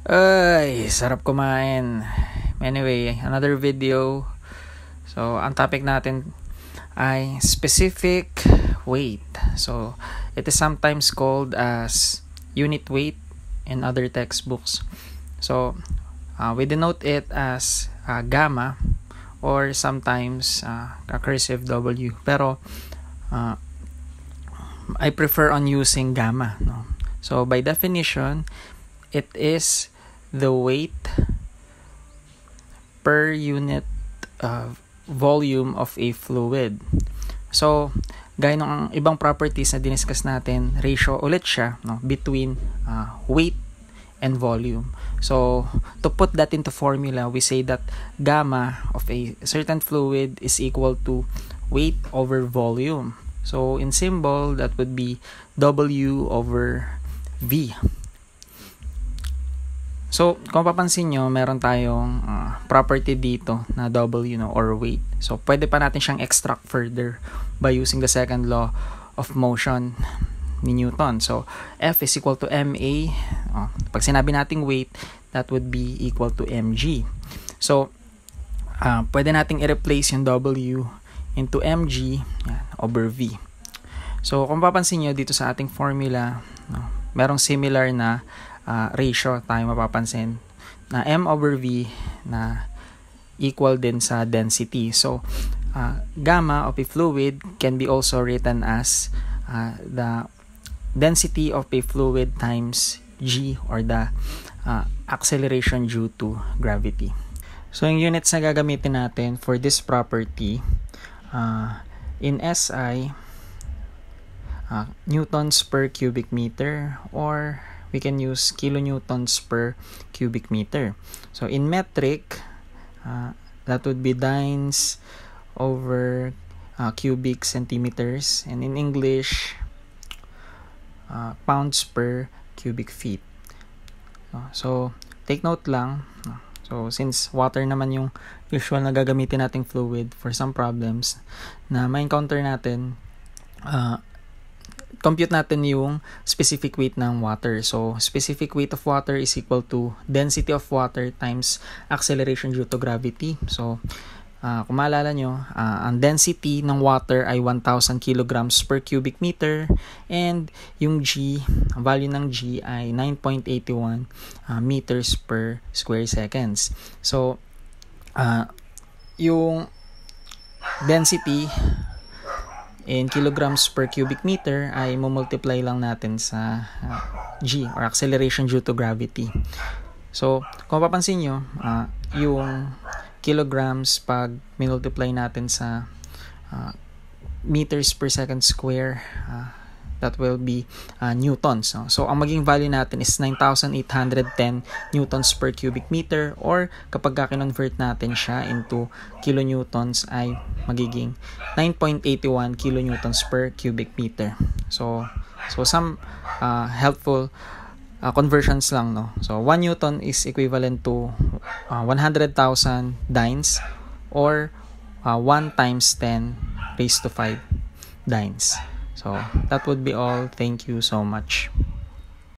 Ay, sarap kumain. Anyway, another video. So, ang topic natin ay specific weight. So, it is sometimes called as unit weight in other textbooks. So, uh, we denote it as uh, gamma or sometimes uh, a cursive W. Pero, uh, I prefer on using gamma. No? So, by definition, It is the weight per unit of volume of a fluid. So, gaya ng ibang properties na diniskas natin, ratio ulit siya no, between uh, weight and volume. So, to put that into formula, we say that gamma of a certain fluid is equal to weight over volume. So, in symbol, that would be W over V. So, kung papansin nyo, meron tayong uh, property dito na W no, or weight. So, pwede pa natin siyang extract further by using the second law of motion ni Newton. So, F is equal to MA. Uh, oh, pag sinabi nating weight, that would be equal to mg. So, uh, pwede nating i-replace yung W into mg yan, over V. So, kung papansin nyo dito sa ating formula, no, merong similar na uh, ratio tayo mapapansin na m over v na equal din sa density. So, uh, gamma of a fluid can be also written as uh, the density of a fluid times g or the uh, acceleration due to gravity. So, yung units na gagamitin natin for this property, uh, in SI, uh, newtons per cubic meter or we can use kilonewtons per cubic meter. So in metric, uh, that would be dynes over uh, cubic centimeters, and in English, uh, pounds per cubic feet. Uh, so take note lang. Uh, so since water naman yung usual na gagamitin nating fluid for some problems na ma-encounter natin, uh, compute natin yung specific weight ng water. So, specific weight of water is equal to density of water times acceleration due to gravity. So, uh, kung maalala nyo, uh, ang density ng water ay 1,000 kilograms per cubic meter and yung G, ang value ng G ay 9.81 uh, ah, meters per square seconds. So, uh, yung density in kilograms per cubic meter ay multiply lang natin sa uh, g or acceleration due to gravity. So, kung mapapansin nyo, uh, yung kilograms pag multiply natin sa uh, meters per second square, uh, that will be uh, newtons. No? So, ang maging value natin is 9,810 newtons per cubic meter or kapag kinonvert natin siya into kilonewtons ay magiging 9.81 kilonewtons per cubic meter. So, so some uh, helpful uh, conversions lang no. So 1 newton is equivalent to uh, 100,000 dynes or uh, 1 times 10 raised to 5 dynes. So that would be all. Thank you so much.